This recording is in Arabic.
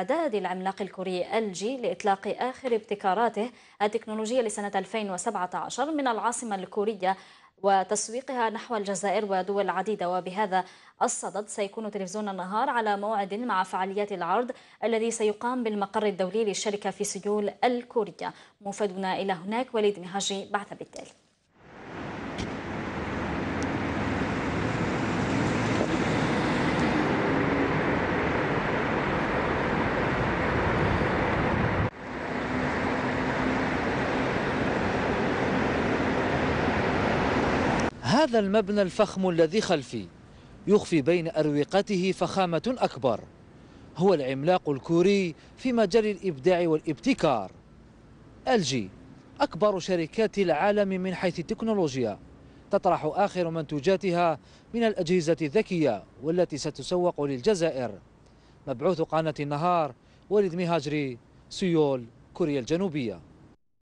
إعداد العملاق الكوري الجي لإطلاق آخر ابتكاراته التكنولوجية لسنة 2017 من العاصمة الكورية وتسويقها نحو الجزائر ودول عديدة وبهذا الصدد سيكون تلفزيون النهار على موعد مع فعاليات العرض الذي سيقام بالمقر الدولي للشركة في سيول الكورية موفدنا إلى هناك وليد مهاجي بعث بالتالي هذا المبنى الفخم الذي خلفي يخفي بين أروقته فخامة أكبر هو العملاق الكوري في مجال الإبداع والابتكار الجي أكبر شركات العالم من حيث التكنولوجيا تطرح آخر منتوجاتها من الأجهزة الذكية والتي ستسوق للجزائر مبعوث قناة النهار ولد مهاجري سيول كوريا الجنوبية